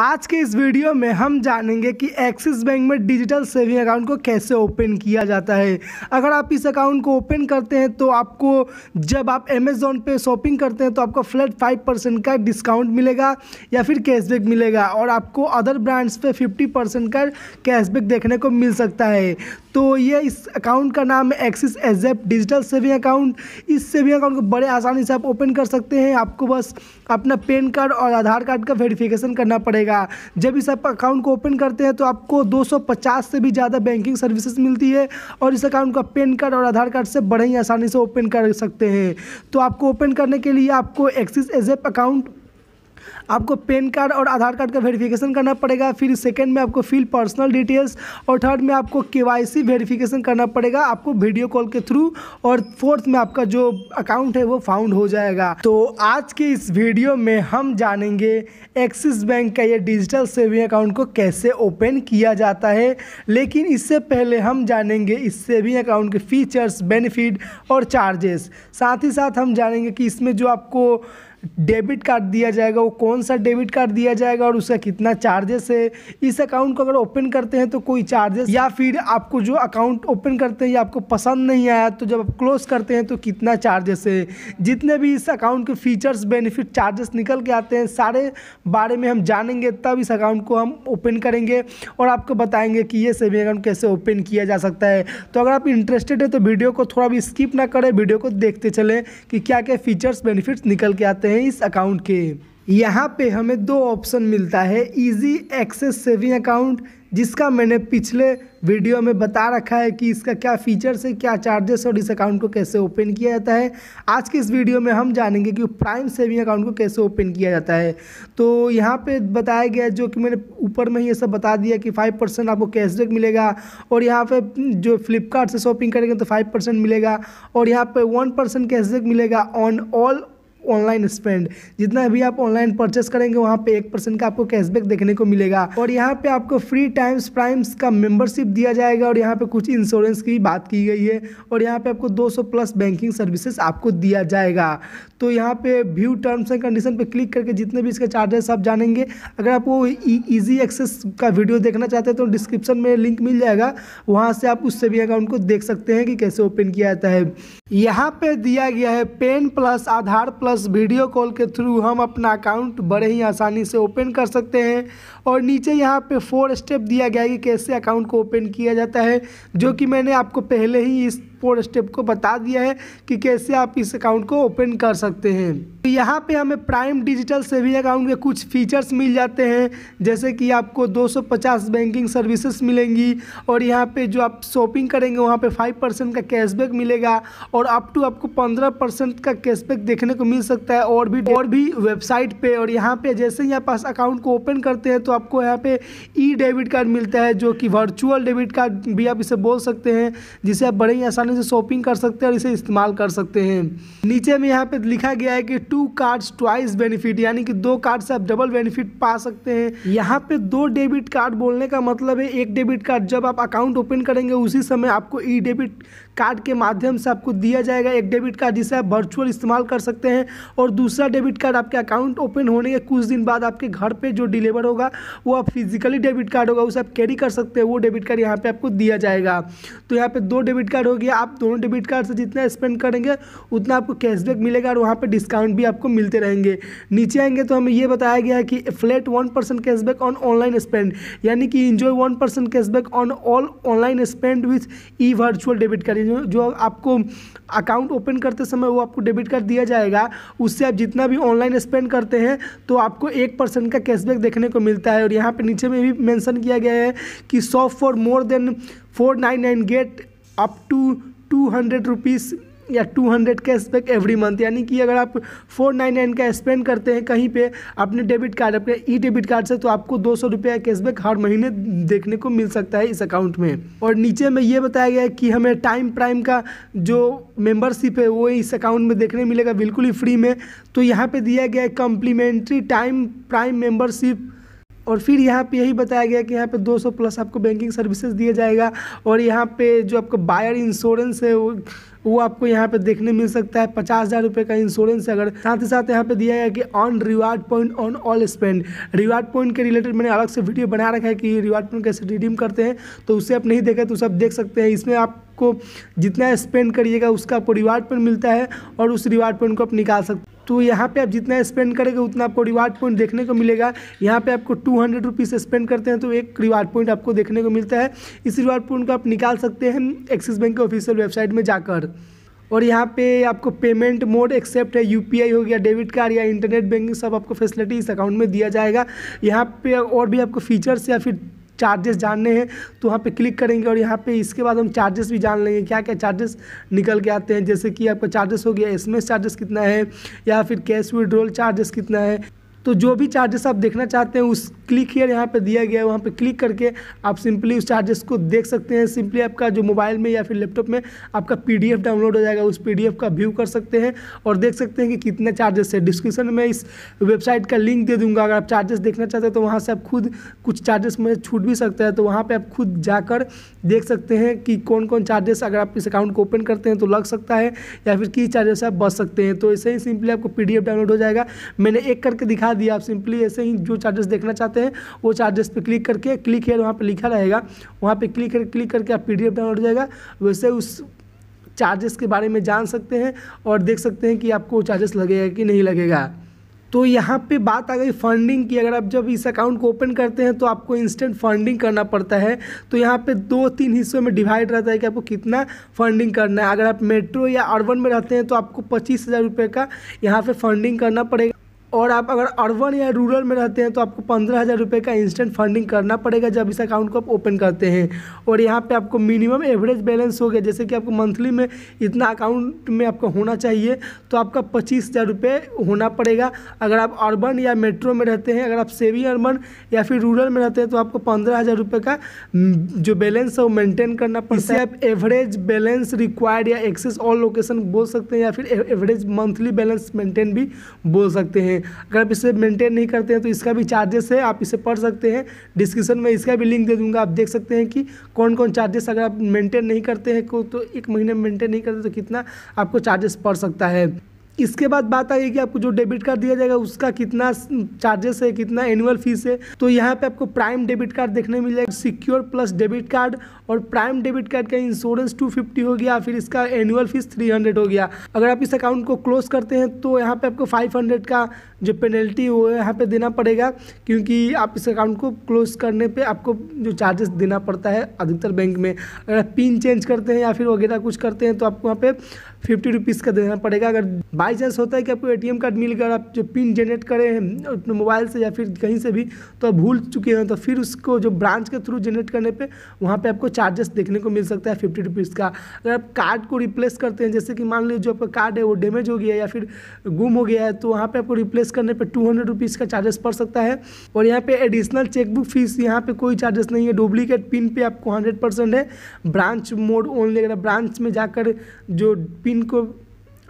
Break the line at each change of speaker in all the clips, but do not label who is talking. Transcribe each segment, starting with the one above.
आज के इस वीडियो में हम जानेंगे कि एक्सिस बैंक में डिजिटल सेविंग अकाउंट को कैसे ओपन किया जाता है अगर आप इस अकाउंट को ओपन करते हैं तो आपको जब आप अमेज़ोन पे शॉपिंग करते हैं तो आपको फ्लैट फाइव परसेंट का डिस्काउंट मिलेगा या फिर कैशबैक मिलेगा और आपको अदर ब्रांड्स पे फिफ्टी परसेंट का कैशबैक देखने को मिल सकता है तो ये इस अकाउंट का नाम है Axis ASAP digital saving account इस सेविंग अकाउंट को बड़े आसानी से आप ओपन कर सकते हैं आपको बस अपना पेन कार्ड और आधार कार्ड का वेरिफिकेशन करना पड़ेगा जब इस आप अकाउंट को ओपन करते हैं तो आपको 250 से भी ज़्यादा बैंकिंग सर्विसेज मिलती है और इस अकाउंट का पेन कार्ड और आधार कार्ड से बड़े ही आसानी से ओपन कर सकते हैं तो आपको ओपन करने के लिए आपको एक्सिस एजेप अकाउंट आपको पेन कार्ड और आधार कार्ड का वेरिफिकेशन करना पड़ेगा फिर सेकंड में आपको फिल पर्सनल डिटेल्स और थर्ड में आपको केवाईसी वेरिफिकेशन करना पड़ेगा आपको वीडियो कॉल के थ्रू और फोर्थ में आपका जो अकाउंट है वो फाउंड हो जाएगा तो आज के इस वीडियो में हम जानेंगे एक्सिस बैंक का ये डिजिटल सेविंग अकाउंट को कैसे ओपन किया जाता है लेकिन इससे पहले हम जानेंगे इस सेविंग अकाउंट के फीचर्स बेनिफिट और चार्जेस साथ ही साथ हम जानेंगे कि इसमें जो आपको डेबिट कार्ड दिया जाएगा वो कौन सा डेबिट कार्ड दिया जाएगा और उसका कितना चार्जेस है इस अकाउंट को अगर ओपन करते हैं तो कोई चार्जेस या फिर आपको जो अकाउंट ओपन करते हैं या आपको पसंद नहीं आया तो जब आप क्लोज करते हैं तो कितना चार्जेस है जितने भी इस अकाउंट के फीचर्स बेनिफिट चार्जेस निकल के आते हैं सारे बारे में हम जानेंगे तब इस अकाउंट को हम ओपन करेंगे और आपको बताएंगे कि ये सेविंग अकाउंट कैसे ओपन किया जा सकता है तो अगर आप इंटरेस्टेड है तो वीडियो को थोड़ा भी स्किप ना करें वीडियो को देखते चलें कि क्या क्या फीचर्स बेनिफिट्स निकल के आते हैं हैं इस अकाउंट के यहाँ पे हमें दो ऑप्शन मिलता है इजी एक्सेस सेविंग अकाउंट जिसका मैंने पिछले वीडियो में बता रखा है कि इसका क्या फीचर्स है क्या चार्जेस और इस अकाउंट को कैसे ओपन किया जाता है आज के इस वीडियो में हम जानेंगे कि प्राइम सेविंग अकाउंट को कैसे ओपन किया जाता है तो यहाँ पे बताया गया जो कि मैंने ऊपर में ही ये सब बता दिया कि फाइव परसेंट आपको कैशबैक मिलेगा और यहाँ पर जो फ्लिपकार्ट से शॉपिंग करेंगे तो फाइव परसेंट मिलेगा और यहाँ पर वन परसेंट कैशबैक मिलेगा ऑन ऑल ऑनलाइन स्पेंड जितना भी आप ऑनलाइन परचेस करेंगे वहाँ पे एक परसेंट का आपको कैशबैक देखने को मिलेगा और यहाँ पे आपको फ्री टाइम्स प्राइम्स का मेंबरशिप दिया जाएगा और यहाँ पे कुछ इंश्योरेंस की बात की गई है और यहाँ पे आपको 200 प्लस बैंकिंग सर्विसेज आपको दिया जाएगा तो यहाँ पे व्यू टर्म्स एंड कंडीशन पर क्लिक करके जितने भी इसके चार्जेस आप जानेंगे अगर आप वो ईजी e- एक्सेस का वीडियो देखना चाहते हैं तो डिस्क्रिप्शन में लिंक मिल जाएगा वहाँ से आप उससे भी अकाउंट को देख सकते हैं कि कैसे ओपन किया जाता है यहाँ पर दिया गया है पेन प्लस आधार प्लस बस वीडियो कॉल के थ्रू हम अपना अकाउंट बड़े ही आसानी से ओपन कर सकते हैं और नीचे यहाँ पे फोर स्टेप दिया गया है कि कैसे अकाउंट को ओपन किया जाता है जो कि मैंने आपको पहले ही इस फोर स्टेप को बता दिया है कि कैसे आप इस अकाउंट को ओपन कर सकते हैं तो यहाँ पे हमें प्राइम डिजिटल सेविंग अकाउंट के कुछ फीचर्स मिल जाते हैं जैसे कि आपको 250 बैंकिंग सर्विसेज मिलेंगी और यहाँ पे जो आप शॉपिंग करेंगे वहाँ पे 5 परसेंट का कैशबैक मिलेगा और अप टू आपको 15 परसेंट का कैशबैक देखने को मिल सकता है और भी और भी वेबसाइट पे और यहाँ पे जैसे ही आप अकाउंट को ओपन करते हैं तो आपको यहाँ पे ई डेबिट कार्ड मिलता है जो कि वर्चुअल डेबिट कार्ड भी आप इसे बोल सकते हैं जिसे आप बड़े ही आसानी आसानी से शॉपिंग कर सकते हैं और इसे इस्तेमाल कर सकते हैं नीचे में यहाँ पे लिखा गया है कि टू कार्ड्स ट्वाइस बेनिफिट यानी कि दो कार्ड से आप डबल बेनिफिट पा सकते हैं यहाँ पे दो डेबिट कार्ड बोलने का मतलब है एक डेबिट कार्ड जब आप अकाउंट ओपन करेंगे उसी समय आपको ई डेबिट कार्ड के माध्यम से आपको दिया जाएगा एक डेबिट कार्ड जिसे आप वर्चुअल इस्तेमाल कर सकते हैं और दूसरा डेबिट कार्ड आपके अकाउंट ओपन होने के कुछ दिन बाद आपके घर पर जो डिलीवर होगा वो आप फिजिकली डेबिट कार्ड होगा उसे आप कैरी कर सकते हैं वो डेबिट कार्ड यहाँ पर आपको दिया जाएगा तो यहाँ पर दो डेबिट कार्ड हो गया आप दोनों डेबिट कार्ड से जितना स्पेंड करेंगे उतना आपको कैशबैक मिलेगा और वहाँ पर डिस्काउंट भी आपको मिलते रहेंगे नीचे आएंगे तो हमें यह बताया गया है कि flat one percent cashback on online spend यानी कि enjoy one percent cashback on all online spend with E virtual debit card जो आपको अकाउंट ओपन करते समय वो आपको डेबिट कार्ड दिया जाएगा उससे आप जितना भी ऑनलाइन स्पेंड करते हैं तो आपको एक परसेंट का कैशबैक देखने को मिलता है और यहाँ पर नीचे में भी मेंशन किया गया है कि shop for more than four nine nine get up to two hundred rupees या two hundred cashback every month यानी कि अगर आप फोर नाइन नाइन का स्पेंड करते हैं कहीं पे अपने डेबिट कार्ड अपने ई डेबिट कार्ड से तो आपको दो सौ रुपये का कैशबैक हर महीने देखने को मिल सकता है इस अकाउंट में और नीचे में ये बताया गया है कि हमें टाइम प्राइम का जो मेम्बरशिप है वो इस अकाउंट में देखने मिलेगा बिल्कुल ही फ्री में तो यहाँ पर दिया गया है कम्प्लीमेंट्री टाइम प्राइम मेम्बरशिप और फिर यहाँ पे यही बताया गया कि यहाँ पे 200 प्लस आपको बैंकिंग सर्विसेज दिया जाएगा और यहाँ पे जो आपका बायर इंश्योरेंस है वो वो आपको यहाँ पे देखने मिल सकता है पचास हज़ार रुपये का इंश्योरेंस अगर साथ ही साथ यहाँ पे दिया गया कि on reward point on all spend reward point के रिलेटेड मैंने अलग से वीडियो बना रखा है कि रिवार्ड पॉइंट कैसे रिडीम करते हैं तो उसे आप नहीं देखें तो उसे आप देख सकते हैं इसमें आप जितना स्पेंड करिएगा उसका आपको रिवार्ड पॉइंट मिलता है और उस रिवार्ड पॉइंट को आप निकाल सकते तो यहाँ पे आप जितना स्पेंड करेंगे उतना आपको रिवार्ड पॉइंट देखने को मिलेगा यहाँ पे आपको टू हंड्रेड रुपीज़ स्पेंड करते हैं तो एक रिवार्ड पॉइंट आपको देखने को मिलता है इस रिवार्ड पॉइंट को आप निकाल सकते हैं एक्सिस बैंक के ऑफिशियल वेबसाइट में जाकर और यहाँ पे आपको पेमेंट मोड एक्सेप्ट है यूपीआई हो गया डेबिट कार्ड या इंटरनेट बैंकिंग सब आपको फैसिलिटी इस अकाउंट में दिया जाएगा यहाँ पे और भी आपको फीचर्स या फिर चार्जेस जानने हैं तो वहाँ पे क्लिक करेंगे और यहाँ पे इसके बाद हम चार्जेस भी जान लेंगे क्या क्या चार्जेस निकल के आते हैं जैसे कि आपका चार्जेस हो गया एस चार्जेस कितना है या फिर कैश विड्रोल चार्जेस कितना है तो जो भी चार्जेस आप देखना चाहते हैं उस क्लिक हेयर यहाँ पे दिया गया है वहाँ पे क्लिक करके आप सिंपली उस चार्जेस को देख सकते हैं सिंपली आपका जो मोबाइल में या फिर लैपटॉप में आपका पी डाउनलोड हो जाएगा उस पी का व्यू कर सकते हैं और देख सकते हैं कि कितना चार्जेस है डिस्क्रिप्शन में इस वेबसाइट का लिंक दे दूँगा अगर आप चार्जेस देखना चाहते हैं तो वहाँ से आप खुद कुछ चार्जेस में छूट भी सकता है तो वहाँ पर आप खुद जाकर देख सकते हैं कि कौन कौन चार्जेस अगर आप इस अकाउंट को ओपन करते हैं तो लग सकता है या फिर किस चार्जेस आप बच सकते हैं तो ऐसे ही सिंपली आपको पी डाउनलोड हो जाएगा मैंने एक करके दिखा दिया आप सिंपली ऐसे ही जो चार्जेस देखना चाहते हैं वो चार्जेस पे क्लिक करके क्लिक हेयर वहाँ पे लिखा रहेगा वहाँ पे क्लिक कर क्लिक करके आप पीडीएफ डाउनलोड हो जाएगा वैसे उस चार्जेस के बारे में जान सकते हैं और देख सकते हैं कि आपको चार्जेस लगेगा कि नहीं लगेगा तो यहाँ पे बात आ गई फंडिंग की अगर आप जब इस अकाउंट को ओपन करते हैं तो आपको इंस्टेंट फंडिंग करना पड़ता है तो यहाँ पे दो तीन हिस्सों में डिवाइड रहता है कि आपको कितना फंडिंग करना है अगर आप मेट्रो या अर्बन में रहते हैं तो आपको पच्चीस हज़ार रुपये का यहाँ पे फंडिंग करना पड़ेगा और आप अगर अर्बन या रूरल में रहते हैं तो आपको पंद्रह हज़ार रुपये का इंस्टेंट फंडिंग करना पड़ेगा जब इस अकाउंट को आप ओपन करते हैं और यहाँ पे आपको मिनिमम एवरेज बैलेंस हो गया जैसे कि आपको मंथली में इतना अकाउंट में आपका होना चाहिए तो आपका पच्चीस हज़ार रुपये होना पड़ेगा अगर आप अर्बन या मेट्रो में रहते हैं अगर आप सेवी अर्बन या फिर रूरल में रहते हैं तो आपको पंद्रह हज़ार रुपये का हम्म, जो बैलेंस है वो मेनटेन करना पड़ता है आप एवरेज बैलेंस रिक्वायर्ड या एक्सेस ऑल लोकेशन बोल सकते हैं या फिर एवरेज मंथली बैलेंस मेंटेन भी बोल सकते हैं हैं अगर आप इसे मेंटेन नहीं करते हैं तो इसका भी चार्जेस है आप इसे पढ़ सकते हैं डिस्क्रिप्शन में इसका भी लिंक दे दूंगा आप देख सकते हैं कि कौन कौन चार्जेस अगर आप मेंटेन नहीं करते हैं को तो एक महीने में मेंटेन नहीं करते तो कितना आपको चार्जेस पड़ सकता है इसके बाद बात आई कि आपको जो डेबिट कार्ड दिया जाएगा उसका कितना चार्जेस है कितना एनुअल फीस है तो यहाँ पे आपको प्राइम डेबिट कार्ड देखने मिल जाएगा सिक्योर प्लस डेबिट कार्ड और प्राइम डेबिट कार्ड का इंश्योरेंस 250 हो गया फिर इसका एनुअल फीस 300 हो गया अगर आप इस अकाउंट को क्लोज करते हैं तो यहाँ पर आपको फाइव का जो पेनल्टी वो यहाँ पर देना पड़ेगा क्योंकि आप इस अकाउंट को क्लोज करने पर आपको जो चार्जेस देना पड़ता है अधिकतर बैंक में अगर पिन चेंज करते हैं या फिर वगैरह कुछ करते हैं तो आपको वहाँ पर फिफ्टी रुपीज़ का देना पड़ेगा अगर बाई चांस होता है कि आपको ए कार्ड मिल गया आप जो पिन जनरेट करें अपने मोबाइल से या फिर कहीं से भी तो आप भूल चुके हैं तो फिर उसको जो ब्रांच के थ्रू जनरेट करने पर वहाँ पर आपको चार्जेस देखने को मिल सकता है फिफ्टी रुपीज़ का अगर आप कार्ड को रिप्लेस करते हैं जैसे कि मान लीजिए जो आपका कार्ड है वो डैमेज हो गया या फिर गुम हो गया है तो वहाँ पर आपको रिप्लेस करने पर टू हंड्रेड रुपीज़ का चार्जेस पड़ सकता है और यहाँ पर एडिशनल चेकबुक फीस यहाँ पर कोई चार्जेस नहीं है डुप्लीकेट पिन पर आपको हंड्रेड परसेंट है ब्रांच मोड ओनली अगर ब्रांच में जाकर जो पिन पिन को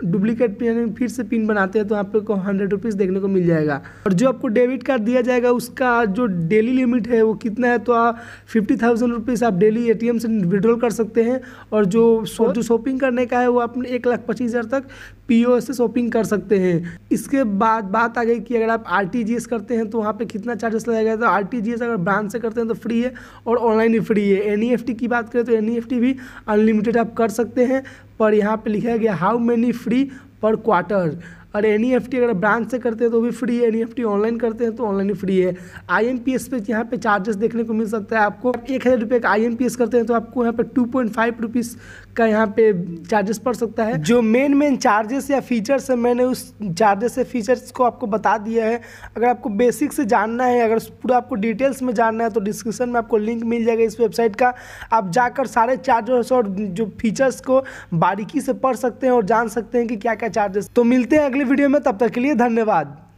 डुप्लीकेट पिन यानी फिर से पिन बनाते हैं तो आप को हंड्रेड रुपीज़ देखने को मिल जाएगा और जो आपको डेबिट कार्ड दिया जाएगा उसका जो डेली लिमिट है वो कितना है तो आप फिफ्टी थाउजेंड रुपीज़ आप डेली एटीएम से विड्रॉल कर सकते हैं और जो शो, जो शॉपिंग करने का है वो आप एक लाख पच्चीस हज़ार तक पी से शॉपिंग कर सकते हैं इसके बाद बात आ गई कि अगर आप आर करते हैं तो वहाँ पर कितना चार्जेस लगेगा तो आर अगर ब्रांच से करते हैं तो फ्री है और ऑनलाइन ही फ्री है एन e की बात करें तो एन e भी अनलिमिटेड आप कर सकते हैं पर यहाँ पे लिखा गया हाउ मेनी फ्री पर क्वार्टर और एन अगर ब्रांच से करते हैं तो भी फ्री है एन ऑनलाइन e करते हैं तो ऑनलाइन ही फ्री है आई एम पी एस पे यहाँ पे चार्जेस देखने को मिल सकता है आपको एक हज़ार रुपये का आई एम पी एस करते हैं तो आपको यहाँ पे टू पॉइंट फाइव रुपीज़ का यहाँ पे चार्जेस पड़ सकता है जो मेन मेन चार्जेस या फीचर्स है मैंने उस चार्जेस या फीचर्स को आपको बता दिया है अगर आपको बेसिक से जानना है अगर पूरा आपको डिटेल्स में जानना है तो डिस्क्रिप्शन में आपको लिंक मिल जाएगा इस वेबसाइट का आप जाकर सारे चार्जेस और जो फीचर्स को बारीकी से पढ़ सकते हैं और जान सकते हैं कि क्या क्या चार्जेस तो मिलते हैं अगले वीडियो में तब तक के लिए धन्यवाद